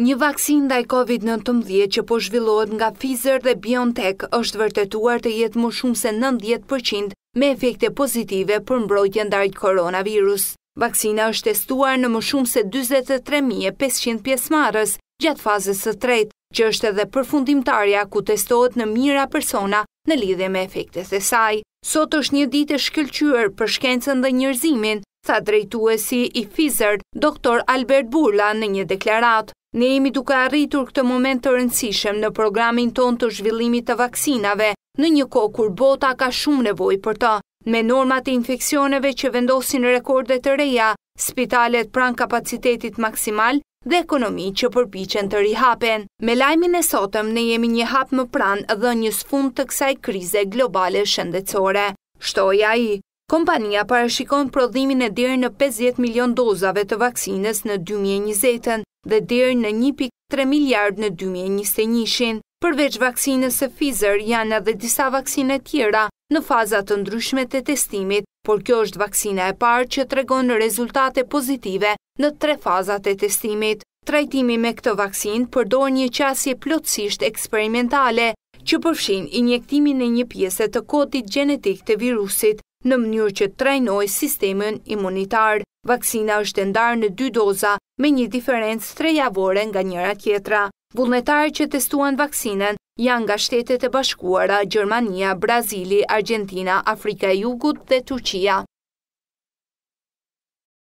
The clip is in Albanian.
Një vaksin dhe i COVID-19 që po zhvillohet nga Pfizer dhe BioNTech është vërtetuar të jetë më shumë se 90% me efekte pozitive për mbrojtjën dhe koronavirus. Vaksina është testuar në më shumë se 23.500 pjesmarës gjatë fazës së tretë, që është edhe përfundimtarja ku testohet në mira persona në lidhe me efektet e saj. Sot është një ditë shkëllqyër për shkencën dhe njërzimin, sa drejtuesi i Pfizer, doktor Albert Burla në një deklarat. Ne jemi duke arritur këtë moment të rëndësishem në programin ton të zhvillimit të vaksinave, në një kohë kur bota ka shumë nevoj për të. Me normat e infekcioneve që vendosin rekordet të reja, spitalet pran kapacitetit maksimal dhe ekonomi që përpichen të rihapen. Me lajmin e sotëm ne jemi një hap më pran dhe një sfund të kësaj krize globale shëndecore. Shtoja i. Kompania parashikon prodhimin e dirë në 50 milion dozave të vaksines në 2020-ën, dhe dherë në 1.3 miliard në 2021 Përveç vaksinës e Pfizer, janë edhe disa vakcine tjera në fazat të ndryshme të testimit, por kjo është vakcina e parë që të regonë rezultate pozitive në tre fazat e testimit. Trajtimi me këtë vakcin përdor një qasje plotësisht eksperimentale, që përfshin injektimin e një pjeset të kodit genetik të virusit, në mënyrë që trajnoj sistemin imunitar. Vaksina është të ndarë në dy doza me një diferencë tre javore nga njëra tjetra. Vullnetarë që testuan vaksinen janë nga shtetet e bashkuara, Gjermania, Brazili, Argentina, Afrika e Jugut dhe Turqia.